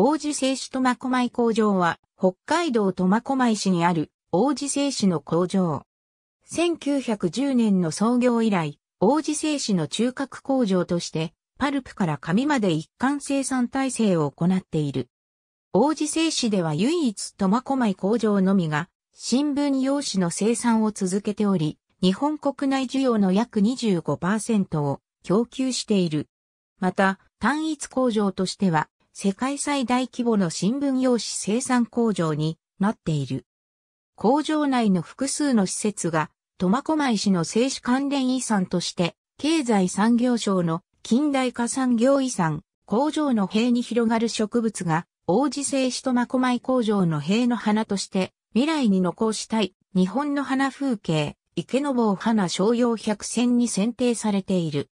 王子製紙苫小牧工場は、北海道苫小牧市にある王子製紙の工場。1910年の創業以来、王子製紙の中核工場として、パルプから紙まで一貫生産体制を行っている。王子製紙では唯一苫小牧工場のみが、新聞用紙の生産を続けており、日本国内需要の約25%を供給している。また、単一工場としては、世界最大規模の新聞用紙生産工場になっている。工場内の複数の施設が、苫小牧市の製紙関連遺産として、経済産業省の近代化産業遺産、工場の塀に広がる植物が、王子製紙苫小牧工場の塀の花として、未来に残したい日本の花風景、池の坊花商用百選に選定されている。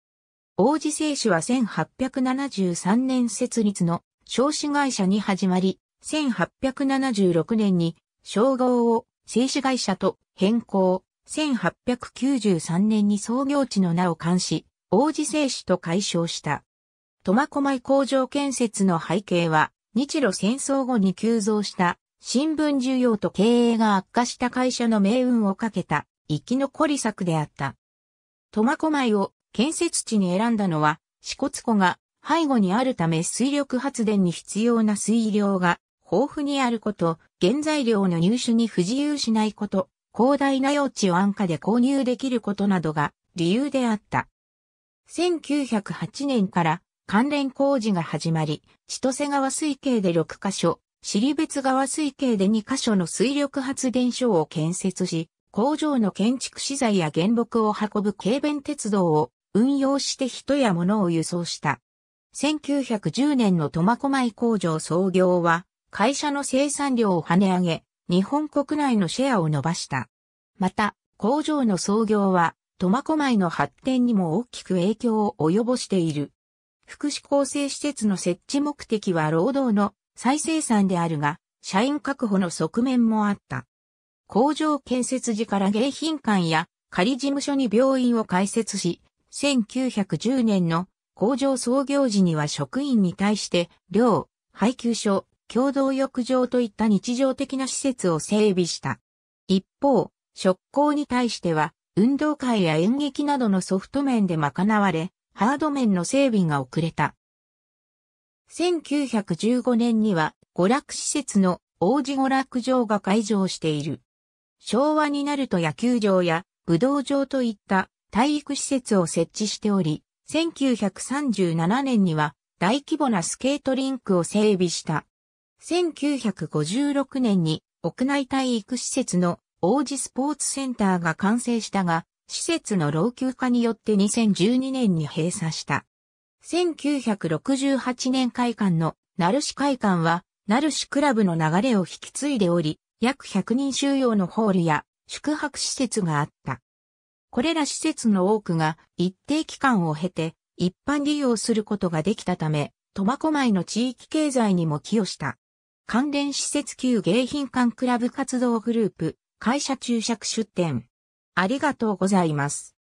王子製紙は1873年設立の少子会社に始まり、1876年に称号を製紙会社と変更、1893年に創業地の名を冠し、王子製紙と解消した。苫小牧工場建設の背景は、日露戦争後に急増した新聞需要と経営が悪化した会社の命運をかけた生き残り策であった。苫小牧を建設地に選んだのは、四骨湖が背後にあるため水力発電に必要な水量が豊富にあること、原材料の入手に不自由しないこと、広大な用地を安価で購入できることなどが理由であった。1908年から関連工事が始まり、千歳川水系で6カ所、尻別川水系で2カ所の水力発電所を建設し、工場の建築資材や原木を運ぶ軽便鉄道を運用して人や物を輸送した。1910年の苫小牧工場創業は、会社の生産量を跳ね上げ、日本国内のシェアを伸ばした。また、工場の創業は、苫小牧の発展にも大きく影響を及ぼしている。福祉構成施設の設置目的は労働の再生産であるが、社員確保の側面もあった。工場建設時から迎賓館や仮事務所に病院を開設し、1910年の工場創業時には職員に対して、寮、配給所、共同浴場といった日常的な施設を整備した。一方、職工に対しては、運動会や演劇などのソフト面で賄われ、ハード面の整備が遅れた。1915年には、娯楽施設の王子娯楽場が開場している。昭和になると野球場や武道場といった体育施設を設置しており、1937年には大規模なスケートリンクを整備した。1956年に屋内体育施設の王子スポーツセンターが完成したが、施設の老朽化によって2012年に閉鎖した。1968年会館のナルシ会館は、ナルシクラブの流れを引き継いでおり、約100人収容のホールや宿泊施設があった。これら施設の多くが一定期間を経て一般利用することができたため、苫小牧の地域経済にも寄与した。関連施設級迎賓館クラブ活動グループ、会社注釈出店。ありがとうございます。